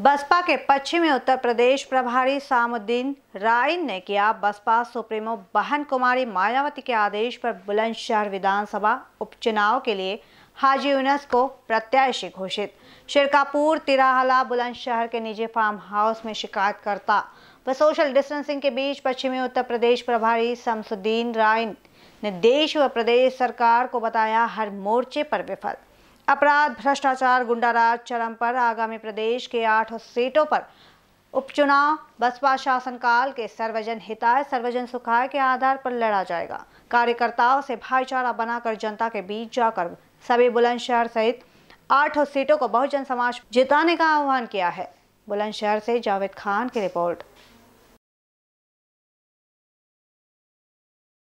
बसपा के पश्चिमी उत्तर प्रदेश प्रभारी सामुद्दीन राइन ने किया बसपा सुप्रीमो बहन कुमारी मायावती के आदेश पर बुलंदशहर विधानसभा उपचुनाव के लिए हाजी यूनस को प्रत्याशी घोषित शिरकापुर तिराहला बुलंदशहर के निजी फार्म हाउस में शिकायतकर्ता व सोशल डिस्टेंसिंग के बीच पश्चिमी उत्तर प्रदेश प्रभारी शमसुद्दीन राइन ने देश व प्रदेश सरकार को बताया हर मोर्चे पर विफल अपराध भ्रष्टाचार गुंडाराज चरम पर आगामी प्रदेश के आठ सीटों पर उपचुनाव बसपा शासनकाल के सर्वजन हिताय सर्वजन सुखाय के आधार पर लड़ा जाएगा कार्यकर्ताओं से भाईचारा बनाकर जनता के बीच जाकर सभी बुलंदशहर सहित आठों सीटों को बहुजन समाज जिताने का आह्वान किया है बुलंदशहर से जावेद खान की रिपोर्ट